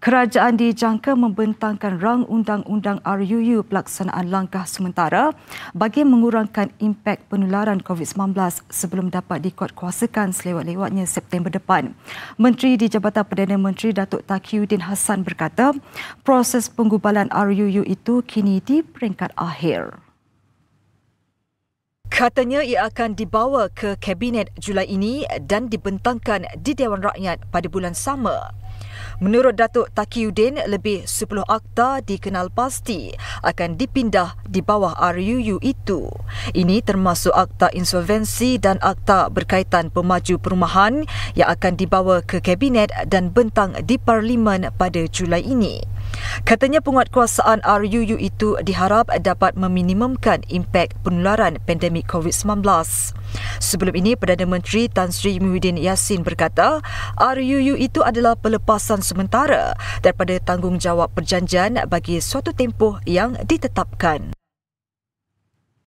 Kerajaan dijangka membentangkan rang undang-undang RUU pelaksanaan langkah sementara bagi mengurangkan impak penularan COVID-19 sebelum dapat dikuatkuasakan selewat-lewatnya September depan. Menteri di Jabatan Perdana Menteri Datuk Takiuddin Hassan berkata, proses penggubalan RUU itu kini di peringkat akhir. Katanya ia akan dibawa ke Kabinet Julai ini dan dibentangkan di Dewan Rakyat pada bulan sama. Menurut Datuk Takiuddin, lebih 10 akta dikenal pasti akan dipindah di bawah RUU itu. Ini termasuk akta insolvensi dan akta berkaitan pemaju perumahan yang akan dibawa ke Kabinet dan bentang di Parlimen pada Julai ini. Katanya penguatkuasaan RUU itu diharap dapat meminimumkan impak penularan pandemik COVID-19. Sebelum ini, Perdana Menteri Tan Sri Muhyiddin Yassin berkata, RUU itu adalah pelepasan sementara daripada tanggungjawab perjanjian bagi suatu tempoh yang ditetapkan.